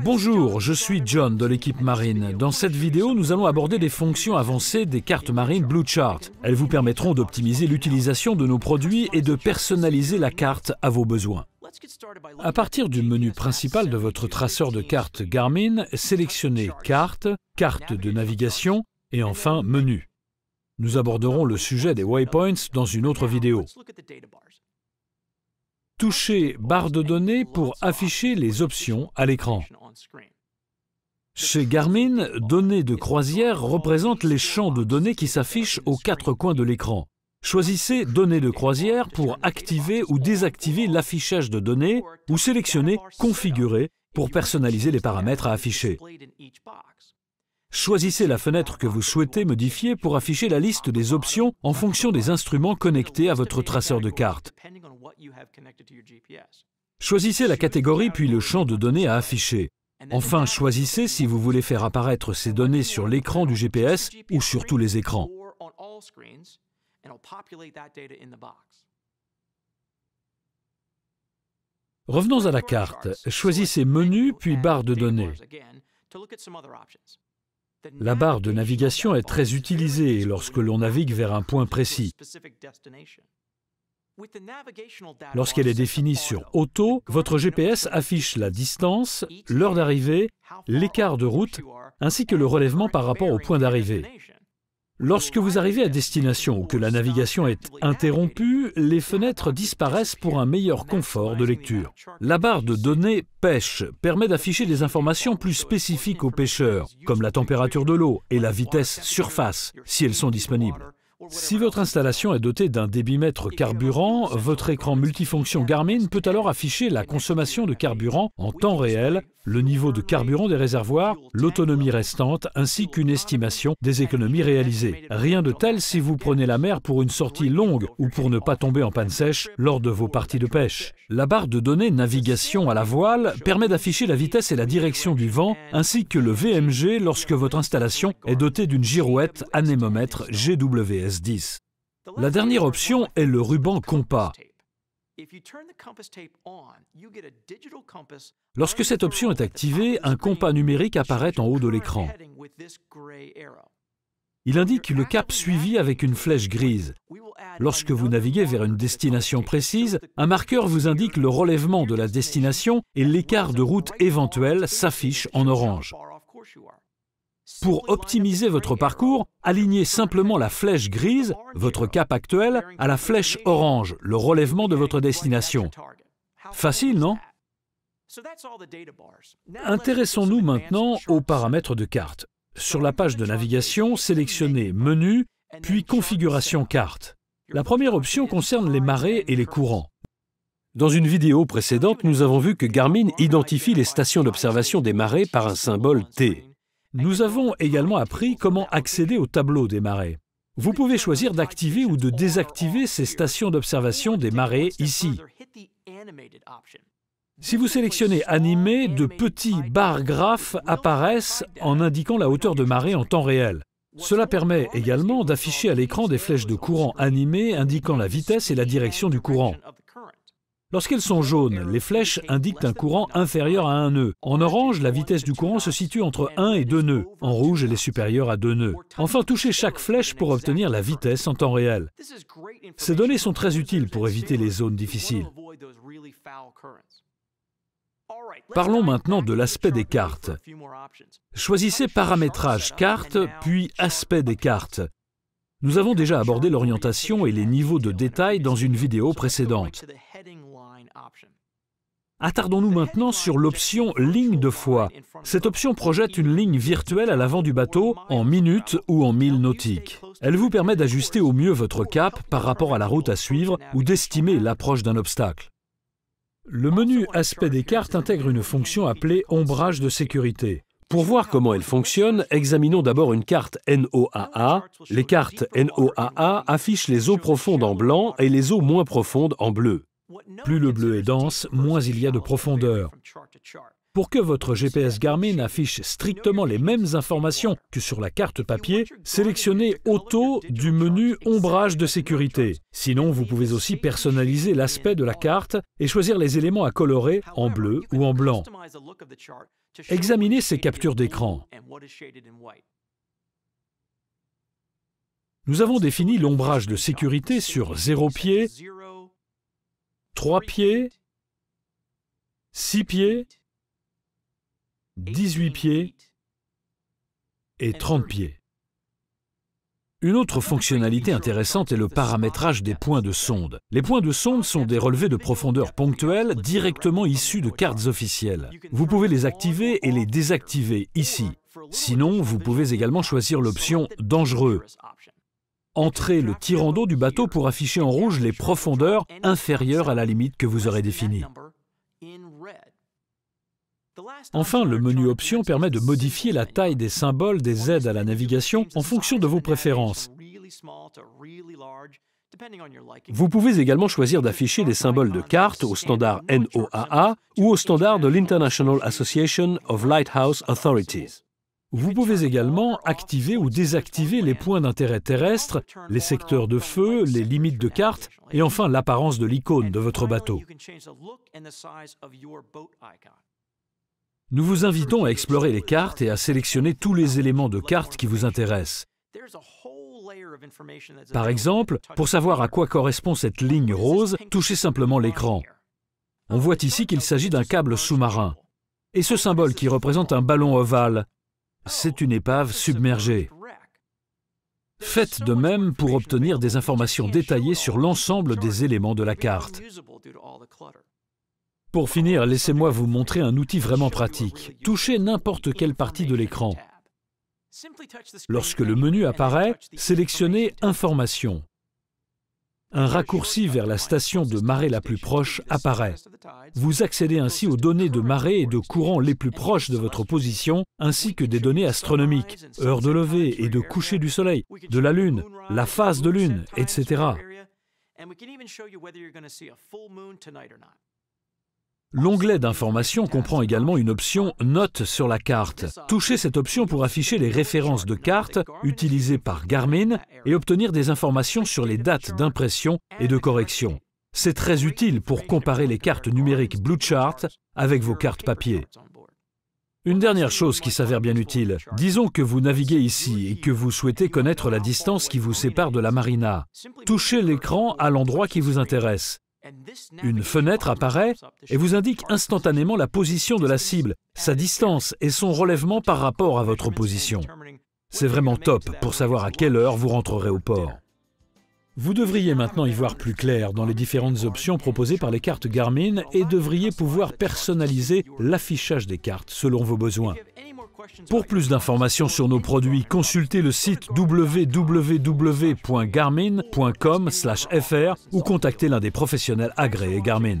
Bonjour, je suis John de l'équipe marine. Dans cette vidéo, nous allons aborder les fonctions avancées des cartes marines Blue Chart. Elles vous permettront d'optimiser l'utilisation de nos produits et de personnaliser la carte à vos besoins. À partir du menu principal de votre traceur de cartes Garmin, sélectionnez Carte, Carte de navigation et enfin Menu. Nous aborderons le sujet des waypoints dans une autre vidéo. Touchez Barre de données pour afficher les options à l'écran. Chez Garmin, données de croisière représentent les champs de données qui s'affichent aux quatre coins de l'écran. Choisissez Données de croisière pour activer ou désactiver l'affichage de données ou sélectionnez Configurer pour personnaliser les paramètres à afficher. Choisissez la fenêtre que vous souhaitez modifier pour afficher la liste des options en fonction des instruments connectés à votre traceur de carte. Choisissez la catégorie puis le champ de données à afficher. Enfin, choisissez si vous voulez faire apparaître ces données sur l'écran du GPS ou sur tous les écrans. Revenons à la carte. Choisissez Menu, puis Barre de données. La barre de navigation est très utilisée lorsque l'on navigue vers un point précis. Lorsqu'elle est définie sur auto, votre GPS affiche la distance, l'heure d'arrivée, l'écart de route, ainsi que le relèvement par rapport au point d'arrivée. Lorsque vous arrivez à destination ou que la navigation est interrompue, les fenêtres disparaissent pour un meilleur confort de lecture. La barre de données pêche permet d'afficher des informations plus spécifiques aux pêcheurs, comme la température de l'eau et la vitesse surface, si elles sont disponibles. Si votre installation est dotée d'un débitmètre carburant, votre écran multifonction Garmin peut alors afficher la consommation de carburant en temps réel, le niveau de carburant des réservoirs, l'autonomie restante, ainsi qu'une estimation des économies réalisées. Rien de tel si vous prenez la mer pour une sortie longue ou pour ne pas tomber en panne sèche lors de vos parties de pêche. La barre de données navigation à la voile permet d'afficher la vitesse et la direction du vent, ainsi que le VMG lorsque votre installation est dotée d'une girouette anémomètre GWSD. La dernière option est le ruban compas. Lorsque cette option est activée, un compas numérique apparaît en haut de l'écran. Il indique le cap suivi avec une flèche grise. Lorsque vous naviguez vers une destination précise, un marqueur vous indique le relèvement de la destination et l'écart de route éventuel s'affiche en orange. Pour optimiser votre parcours, alignez simplement la flèche grise, votre cap actuel, à la flèche orange, le relèvement de votre destination. Facile, non Intéressons-nous maintenant aux paramètres de carte. Sur la page de navigation, sélectionnez Menu, puis Configuration carte. La première option concerne les marées et les courants. Dans une vidéo précédente, nous avons vu que Garmin identifie les stations d'observation des marées par un symbole T. Nous avons également appris comment accéder au tableau des marées. Vous pouvez choisir d'activer ou de désactiver ces stations d'observation des marées ici. Si vous sélectionnez animer », de petits barres graphes apparaissent en indiquant la hauteur de marée en temps réel. Cela permet également d'afficher à l'écran des flèches de courant animées indiquant la vitesse et la direction du courant. Lorsqu'elles sont jaunes, les flèches indiquent un courant inférieur à un nœud. En orange, la vitesse du courant se situe entre 1 et 2 nœuds. En rouge, elle est supérieure à 2 nœuds. Enfin, touchez chaque flèche pour obtenir la vitesse en temps réel. Ces données sont très utiles pour éviter les zones difficiles. Parlons maintenant de l'aspect des cartes. Choisissez Paramétrage cartes », puis Aspect des cartes. Nous avons déjà abordé l'orientation et les niveaux de détail dans une vidéo précédente. Attardons-nous maintenant sur l'option ligne de foi. Cette option projette une ligne virtuelle à l'avant du bateau en minutes ou en milles nautiques. Elle vous permet d'ajuster au mieux votre cap par rapport à la route à suivre ou d'estimer l'approche d'un obstacle. Le menu Aspect des cartes intègre une fonction appelée ombrage de sécurité. Pour voir comment elle fonctionne, examinons d'abord une carte NOAA. Les cartes NOAA affichent les eaux profondes en blanc et les eaux moins profondes en bleu. Plus le bleu est dense, moins il y a de profondeur. Pour que votre GPS Garmin affiche strictement les mêmes informations que sur la carte papier, sélectionnez Auto du menu Ombrage de sécurité. Sinon, vous pouvez aussi personnaliser l'aspect de la carte et choisir les éléments à colorer en bleu ou en blanc. Examinez ces captures d'écran. Nous avons défini l'ombrage de sécurité sur 0 pied, 3 pieds, 6 pieds, 18 pieds et 30 pieds. Une autre fonctionnalité intéressante est le paramétrage des points de sonde. Les points de sonde sont des relevés de profondeur ponctuels directement issus de cartes officielles. Vous pouvez les activer et les désactiver ici. Sinon, vous pouvez également choisir l'option « Dangereux ». Entrez le tirant d'eau du bateau pour afficher en rouge les profondeurs inférieures à la limite que vous aurez définie. Enfin, le menu Options permet de modifier la taille des symboles des aides à la navigation en fonction de vos préférences. Vous pouvez également choisir d'afficher des symboles de carte au standard NOAA ou au standard de l'International Association of Lighthouse Authorities. Vous pouvez également activer ou désactiver les points d'intérêt terrestre, les secteurs de feu, les limites de carte et enfin l'apparence de l'icône de votre bateau. Nous vous invitons à explorer les cartes et à sélectionner tous les éléments de carte qui vous intéressent. Par exemple, pour savoir à quoi correspond cette ligne rose, touchez simplement l'écran. On voit ici qu'il s'agit d'un câble sous-marin. Et ce symbole qui représente un ballon ovale c'est une épave submergée. Faites de même pour obtenir des informations détaillées sur l'ensemble des éléments de la carte. Pour finir, laissez-moi vous montrer un outil vraiment pratique. Touchez n'importe quelle partie de l'écran. Lorsque le menu apparaît, sélectionnez Informations » un raccourci vers la station de marée la plus proche apparaît. Vous accédez ainsi aux données de marée et de courant les plus proches de votre position, ainsi que des données astronomiques, heure de lever et de coucher du Soleil, de la Lune, la phase de Lune, etc. L'onglet d'information comprend également une option Note sur la carte. Touchez cette option pour afficher les références de cartes utilisées par Garmin et obtenir des informations sur les dates d'impression et de correction. C'est très utile pour comparer les cartes numériques BlueChart avec vos cartes papier. Une dernière chose qui s'avère bien utile. Disons que vous naviguez ici et que vous souhaitez connaître la distance qui vous sépare de la marina. Touchez l'écran à l'endroit qui vous intéresse. Une fenêtre apparaît et vous indique instantanément la position de la cible, sa distance et son relèvement par rapport à votre position. C'est vraiment top pour savoir à quelle heure vous rentrerez au port. Vous devriez maintenant y voir plus clair dans les différentes options proposées par les cartes Garmin et devriez pouvoir personnaliser l'affichage des cartes selon vos besoins. Pour plus d'informations sur nos produits, consultez le site www.garmin.com/fr ou contactez l'un des professionnels agréés Garmin.